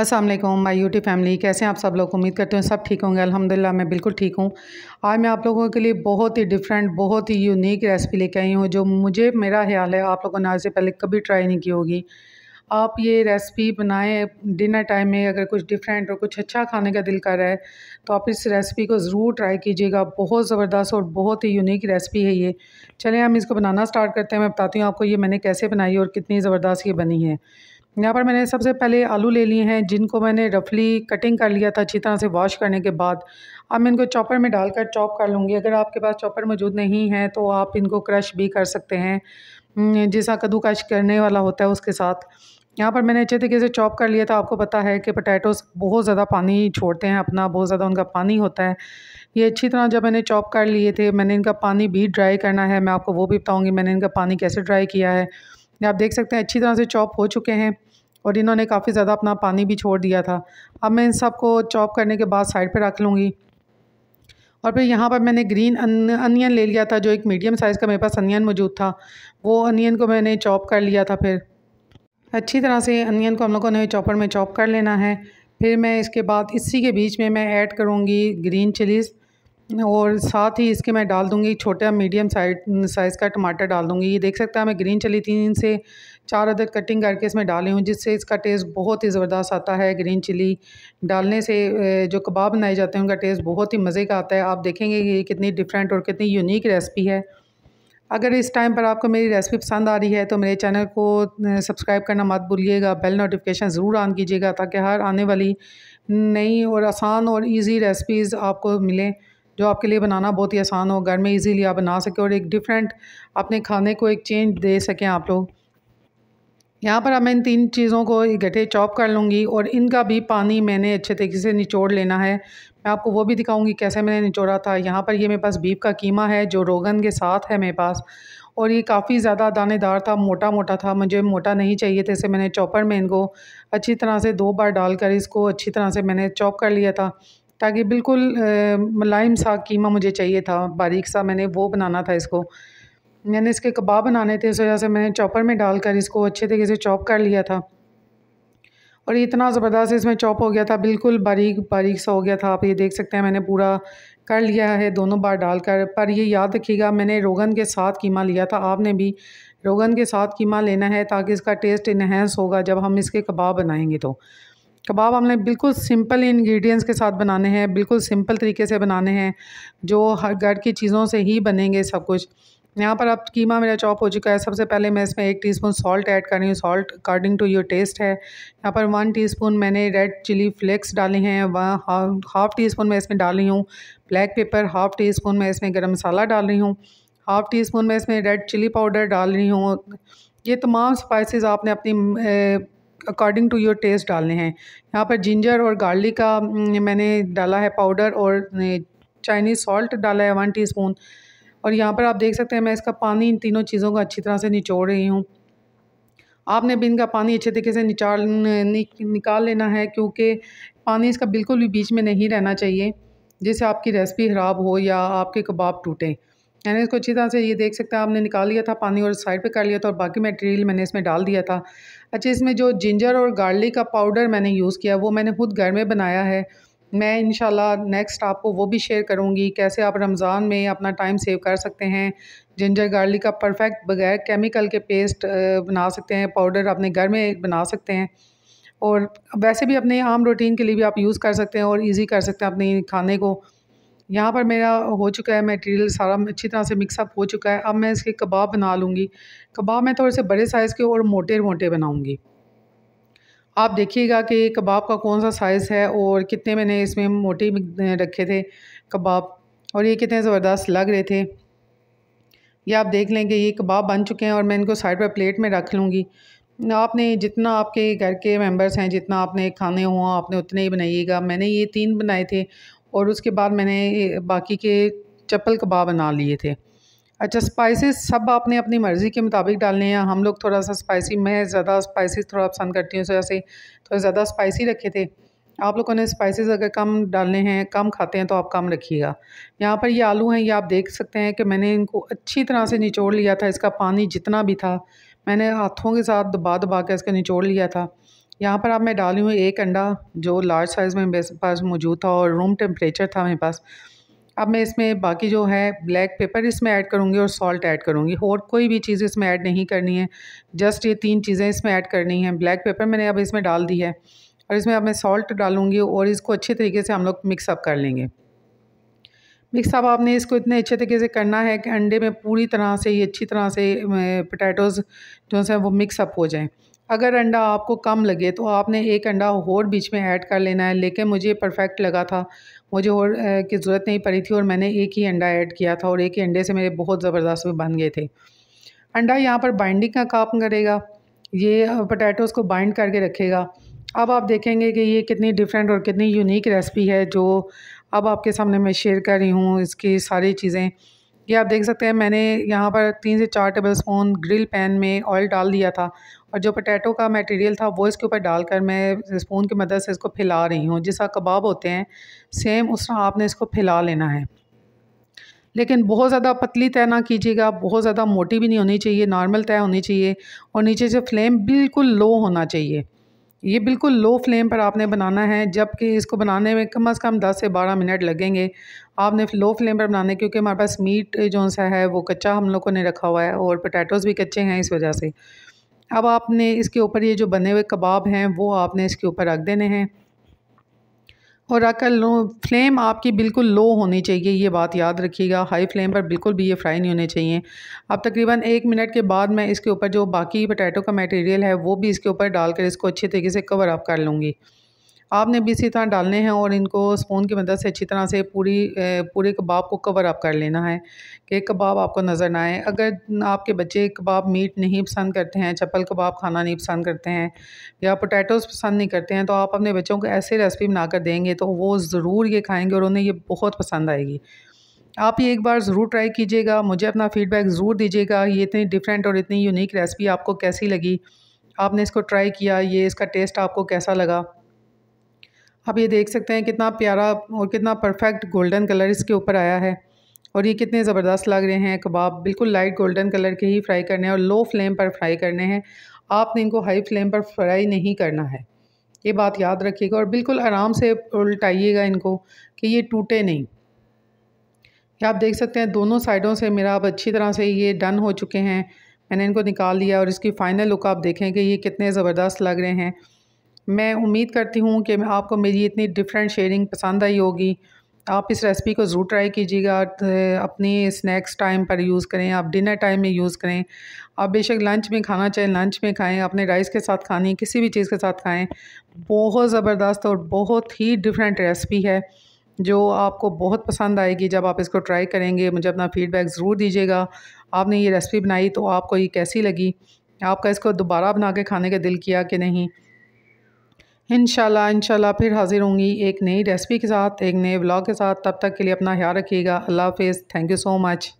असल माई UT YouTube family कैसे हैं आप सब लोग उम्मीद करते हैं सब ठीक होंगे अल्हम्दुलिल्लाह मैं बिल्कुल ठीक हूँ आज मैं आप लोगों के लिए बहुत ही डिफरेंट बहुत ही यूनिक रेसिपी लेके आई हूँ जो मुझे मेरा ख्याल है आप लोगों ने आज से पहले कभी ट्राई नहीं की होगी आप ये रेसिपी बनाएं डिनर टाइम में अगर कुछ डिफरेंट और कुछ अच्छा खाने का दिल कर रहा है तो आप इस रेसिपी को ज़रूर ट्राई कीजिएगा बहुत ज़बरदस्त और बहुत ही यूनिक रेसिपी है ये चलें हम इसको बनाना स्टार्ट करते हैं मैं बताती हूँ आपको ये मैंने कैसे बनाई और कितनी ज़बरदस्त ये बनी है यहाँ पर मैंने सबसे पहले आलू ले लिए हैं जिनको मैंने रफली कटिंग कर लिया था अच्छी तरह से वॉश करने के बाद अब मैं इनको चॉपर में डालकर चॉप कर लूँगी अगर आपके पास चॉपर मौजूद नहीं है तो आप इनको क्रश भी कर सकते हैं हम्म, जैसा कद्दूकश करने वाला होता है उसके साथ यहाँ पर मैंने अच्छे तरीके से चॉप कर लिया था आपको पता है कि पटैटोस बहुत ज़्यादा पानी छोड़ते हैं अपना बहुत ज़्यादा उनका पानी होता है ये अच्छी तरह जब मैंने चॉप कर लिए थे मैंने इनका पानी भी ड्राई करना है मैं आपको वो भी बताऊँगी मैंने इनका पानी कैसे ड्राई किया है आप देख सकते हैं अच्छी तरह से चॉप हो चुके हैं और इन्होंने काफ़ी ज़्यादा अपना पानी भी छोड़ दिया था अब मैं इन सब को चॉप करने के बाद साइड पर रख लूँगी और फिर यहाँ पर मैंने ग्रीन अनियन ले लिया था जो एक मीडियम साइज़ का मेरे पास अनियन मौजूद था वो अनियन को मैंने चॉप कर लिया था फिर अच्छी तरह से अनियन को हम लोगों ने चॉपर में चॉप कर लेना है फिर मैं इसके बाद इसी के बीच में मैं ऐड करूँगी ग्रीन चिलीज़ और साथ ही इसके मैं डाल दूंगी छोटा मीडियम साइज साइज़ का टमाटर डाल दूँगी ये देख सकते हैं मैं ग्रीन चिली तीन से चार अदद कटिंग करके इसमें डाली हूँ जिससे इसका टेस्ट बहुत ही ज़बरदस्त आता है ग्रीन चिली डालने से जो कबाब बनाए जाते हैं उनका टेस्ट बहुत ही मज़े का आता है आप देखेंगे ये कितनी डिफरेंट और कितनी यूनिक रेसिपी है अगर इस टाइम पर आपको मेरी रेसिपी पसंद आ रही है तो मेरे चैनल को सब्सक्राइब करना मत भूलिएगा बेल नोटिफिकेशन ज़रूर ऑन कीजिएगा ताकि हर आने वाली नई और आसान और ईजी रेसिपीज़ आपको मिलें जो आपके लिए बनाना बहुत ही आसान हो घर में इजीली आप बना सकें और एक डिफरेंट अपने खाने को एक चेंज दे सकें आप लोग यहाँ पर अब मैं इन तीन चीज़ों को इकट्ठे चॉप कर लूँगी और इनका भी पानी मैंने अच्छे तरीके से निचोड़ लेना है मैं आपको वो भी दिखाऊँगी कैसे मैंने निचोड़ा था यहाँ पर ये मेरे पास बीफ का कीमा है जो रोगन के साथ है मेरे पास और ये काफ़ी ज़्यादा दानेदार था मोटा मोटा था मुझे मोटा नहीं चाहिए थे इसे मैंने चॉपर में इनको अच्छी तरह से दो बार डालकर इसको अच्छी तरह से मैंने चॉप कर लिया था ताकि बिल्कुल मुलायम सा कीमा मुझे चाहिए था बारीक सा मैंने वो बनाना था इसको मैंने इसके कबाब बनाने थे इस वजह से मैंने चॉपर में डालकर इसको अच्छे तरीके से चॉप कर लिया था और इतना ज़बरदस्त इसमें चॉप हो गया था बिल्कुल बारीक बारीक सा हो गया था आप ये देख सकते हैं मैंने पूरा कर लिया है दोनों बार डालकर पर ये याद रखिएगा मैंने रोगन के साथ कीमा लिया था आपने भी रोगन के साथ कीमा लेना है ताकि इसका टेस्ट इनहेंस होगा जब हम इसके कबाब बनाएंगे तो कबाब हमने बिल्कुल सिंपल इंग्रेडिएंट्स के साथ बनाने हैं बिल्कुल सिंपल तरीके से बनाने हैं जो हर घर की चीज़ों से ही बनेंगे सब कुछ यहाँ पर अब कीमा मेरा चॉप हो चुका है सबसे पहले मैं इसमें एक टीस्पून सॉल्ट ऐड कर रही हूँ salt according to your taste है यहाँ पर वन टीस्पून मैंने रेड चिली फ्लेक्स डाले हैं वन हाफ़ टी स्पून मैं इसमें डाल रही हूँ black pepper half teaspoon मैं इसमें गर्म मसाला डाल रही हूँ हाफ़ टी स्पून मैं इसमें रेड चिली पाउडर डाल रही हूँ ये तमाम स्पाइसेस आपने अपनी अकॉर्डिंग टू योर टेस्ट डालने हैं यहाँ पर जिंजर और गार्लिक का हम्म, मैंने डाला है पाउडर और चाइनीज़ सॉल्ट डाला है वन टीस्पून और यहाँ पर आप देख सकते हैं मैं इसका पानी इन तीनों चीज़ों को अच्छी तरह से निचोड़ रही हूँ आपने भी इनका पानी अच्छे तरीके से निचाल नि, निकाल लेना है क्योंकि पानी इसका बिल्कुल भी बीच में नहीं रहना चाहिए जिससे आपकी रेसिपी ख़राब हो या आपके कबाब टूटें मैंने इसको अच्छी तरह से ये देख सकते हैं आपने निकाल लिया था पानी और साइड पे कर लिया था और बाकी मटेरियल मैंने इसमें डाल दिया था अच्छा इसमें जो जिंजर और गार्लिक का पाउडर मैंने यूज़ किया वो मैंने खुद घर में बनाया है मैं इन नेक्स्ट आपको वो भी शेयर करूँगी कैसे आप रमज़ान में अपना टाइम सेव कर सकते हैं जिंजर गार्लिक का परफेक्ट बगैर केमिकल के पेस्ट बना सकते हैं पाउडर अपने घर में बना सकते हैं और वैसे भी अपने आम रूटीन के लिए भी आप यूज़ कर सकते हैं और इजी कर सकते हैं अपने खाने को यहाँ पर मेरा हो चुका है मटेरियल सारा अच्छी तरह से मिक्सअप हो चुका है अब मैं इसके कबाब बना लूँगी कबाब मैं थोड़े से बड़े साइज़ के और मोटे मोटे बनाऊँगी आप देखिएगा कि कबाब का कौन सा साइज़ है और कितने मैंने इसमें मोटे रखे थे कबाब और ये कितने ज़बरदस्त लग रहे थे ये आप देख लें कि ये कबाब बन चुके हैं और मैं इनको साइड पर प्लेट में रख लूँगी आपने जितना आपके घर के मेंबर्स हैं जितना आपने खाने हों आपने उतने ही बनाइएगा मैंने ये तीन बनाए थे और उसके बाद मैंने बाकी के चप्पल कबाब बना लिए थे अच्छा स्पाइसेस सब आपने अपनी मर्ज़ी के मुताबिक डालने हैं हम लोग थोड़ा सा स्पाइसी मैं ज़्यादा स्पाइसेस थोड़ा पसंद करती हूँ जैसे वजह थोड़ा ज़्यादा स्पाइसी रखे थे आप लोगों ने स्पाइसेस अगर कम डालने हैं कम खाते हैं तो आप कम रखिएगा यहाँ पर ये आलू हैं ये आप देख सकते हैं कि मैंने इनको अच्छी तरह से निचोड़ लिया था इसका पानी जितना भी था मैंने हाथों के साथ दबा दबा के इसका निचोड़ लिया था यहाँ पर आप मैं डाली हूँ एक अंडा जो लार्ज साइज़ में मेरे पास मौजूद था और रूम टेम्परेचर था मेरे पास अब मैं इसमें बाकी जो है ब्लैक पेपर इसमें ऐड करूँगी और सॉल्ट ऐड करूँगी और कोई भी चीज़ इसमें ऐड नहीं करनी है जस्ट ये तीन चीज़ें इसमें ऐड करनी है ब्लैक पेपर मैंने अब इसमें डाल दी है और इसमें अब मैं सॉल्ट डालूँगी और इसको अच्छे तरीके से हम लोग मिक्सअप कर लेंगे मिक्सअप आपने इसको इतने अच्छे तरीके से करना है कि अंडे में पूरी तरह से ये अच्छी तरह से पोटैटोज़ जो है वो मिक्सअप हो जाएँ अगर अंडा आपको कम लगे तो आपने एक अंडा और बीच में ऐड कर लेना है लेकिन मुझे परफेक्ट लगा था मुझे और की ज़रूरत नहीं पड़ी थी और मैंने एक ही अंडा ऐड किया था और एक ही अंडे से मेरे बहुत ज़बरदस्त बन गए थे अंडा यहाँ पर बाइंडिंग का काम करेगा ये पोटैटोज़ को बाइंड करके रखेगा अब आप देखेंगे कि ये कितनी डिफरेंट और कितनी यूनिक रेसिपी है जो अब आपके सामने मैं शेयर कर रही हूँ इसकी सारी चीज़ें ये आप देख सकते हैं मैंने यहाँ पर तीन से चार टेबल स्पून ग्रिल पैन में ऑयल डाल दिया था और जो पटेटो का मटेरियल था वो इसके ऊपर डालकर मैं स्पून की मदद से इसको फैला रही हूँ जिस तरह कबाब होते हैं सेम उस तरह आपने इसको फैला लेना है लेकिन बहुत ज़्यादा पतली तय ना कीजिएगा बहुत ज़्यादा मोटी भी नहीं होनी चाहिए नॉर्मल तय होनी चाहिए और नीचे से फ्लेम बिल्कुल लो होना चाहिए ये बिल्कुल लो फ्लेम पर आपने बनाना है जबकि इसको बनाने में कम अज़ कम 10 से 12 मिनट लगेंगे आपने लो फ्लेम पर बनाने क्योंकि हमारे पास मीट जो सा है वो कच्चा हम लोगों ने रखा हुआ है और पोटैटोज़ भी कच्चे हैं इस वजह से अब आपने इसके ऊपर ये जो बने हुए कबाब हैं वो आपने इसके ऊपर रख देने हैं और आकर लो फ्लेम आपकी बिल्कुल लो होनी चाहिए ये बात याद रखिएगा हाई फ्लेम पर बिल्कुल भी ये फ्राई नहीं होने चाहिए अब तकरीबन एक मिनट के बाद मैं इसके ऊपर जो बाकी पटैटो का मटेरियल है वो भी इसके ऊपर डालकर इसको अच्छे तरीके से कवर अप कर लूँगी आपने भी इसी तरह डालने हैं और इनको स्पून की मदद से अच्छी तरह से पूरी पूरे कबाब को कवर अप कर लेना है कि कबाब आपको नज़र ना आए अगर आपके बच्चे कबाब मीट नहीं पसंद करते हैं चप्पल कबाब खाना नहीं पसंद करते हैं या पोटैटोज़ पसंद नहीं करते हैं तो आप अपने बच्चों को ऐसे रेसिपी बना कर देंगे तो वो ज़रूर ये खाएँगे और उन्हें ये बहुत पसंद आएगी आप ये एक बार ज़रूर ट्राई कीजिएगा मुझे अपना फ़ीडबैक ज़रूर दीजिएगा ये इतनी डिफरेंट और इतनी यूनिक रेसिपी आपको कैसी लगी आपने इसको ट्राई किया ये इसका टेस्ट आपको कैसा लगा आप ये देख सकते हैं कितना प्यारा और कितना परफेक्ट गोल्डन कलर इसके ऊपर आया है और ये कितने ज़बरदस्त लग रहे हैं कबाब बिल्कुल लाइट गोल्डन कलर के ही फ्राई करने हैं और लो फ्लेम पर फ्राई करने हैं आपने इनको हाई फ्लेम पर फ्राई नहीं करना है ये बात याद रखिएगा और बिल्कुल आराम से उल्टाइएगा इनको कि ये टूटे नहीं ये आप देख सकते हैं दोनों साइडों से मेरा अब अच्छी तरह से ये डन हो चुके हैं मैंने इनको निकाल लिया और इसकी फ़ाइनल लुक आप देखें कि ये कितने ज़बरदस्त लग रहे हैं मैं उम्मीद करती हूँ कि आपको मेरी इतनी डिफरेंट शेयरिंग पसंद आई होगी आप इस रेसिपी को ज़रूर ट्राई कीजिएगा अपने स्नैक्स टाइम पर यूज़ करें आप डिनर टाइम में यूज़ करें आप बेशक लंच में खाना चाहें लंच में खाएं अपने राइस के साथ खानी किसी भी चीज़ के साथ खाएं बहुत ज़बरदस्त और बहुत ही डिफरेंट रेसिपी है जो आपको बहुत पसंद आएगी जब आप इसको ट्राई करेंगे मुझे अपना फ़ीडबैक ज़रूर दीजिएगा आपने ये रेसिपी बनाई तो आपको ये कैसी लगी आपका इसको दोबारा बना के खाने का दिल किया कि नहीं इन इनशाला फिर हाज़िर होंगी एक नई रेसिपी के साथ एक नए ब्लॉग के साथ तब तक के लिए अपना ख्याल रखिएगा अल्लाह हाफिज़ थैंक यू सो मच